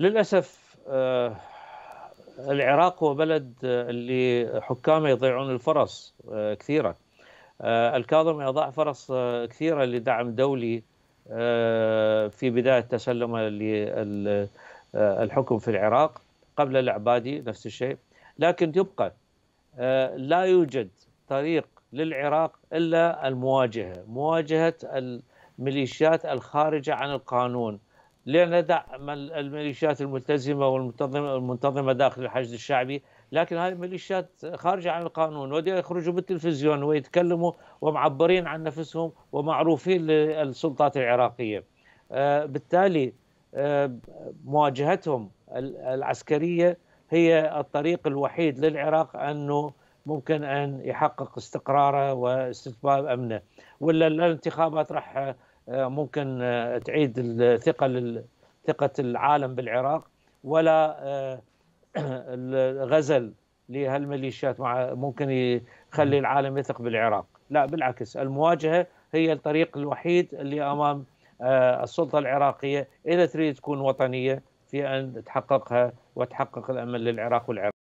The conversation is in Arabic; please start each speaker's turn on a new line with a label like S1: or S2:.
S1: للاسف آه، العراق هو بلد آه، اللي حكامه يضيعون الفرص آه، كثيره الكاظم اضاع فرص كثيره لدعم دولي في بدايه تسلمه للحكم في العراق قبل العبادي نفس الشيء لكن يبقى لا يوجد طريق للعراق الا المواجهه مواجهه الميليشيات الخارجه عن القانون لندع الميليشيات الملتزمه والمنتظمه داخل الحشد الشعبي، لكن هذه الميليشيات خارجه عن القانون ودي يخرجوا بالتلفزيون ويتكلموا ومعبرين عن نفسهم ومعروفين للسلطات العراقيه. آه، بالتالي آه، مواجهتهم العسكريه هي الطريق الوحيد للعراق انه ممكن ان يحقق استقراره واستتباب امنه، ولا الانتخابات راح آه، ممكن آه، تعيد الثقه ثقه العالم بالعراق ولا آه، الغزل لهالميليشيات مع ممكن يخلي العالم يثق بالعراق لا بالعكس المواجهه هي الطريق الوحيد اللي امام السلطه العراقيه اذا تريد تكون وطنيه في ان تحققها وتحقق الامل للعراق والعراق